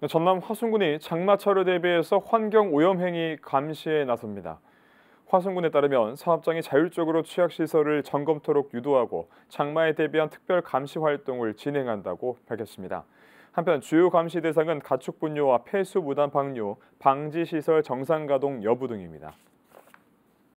네, 전남 화순군이 장마철을 대비해서 환경오염 행위 감시에 나섭니다. 화순군에 따르면 사업장이 자율적으로 취약시설을 점검토록 유도하고 장마에 대비한 특별 감시 활동을 진행한다고 밝혔습니다. 한편 주요 감시 대상은 가축 분뇨와 폐수 무단 방류, 방지시설 정상 가동 여부 등입니다.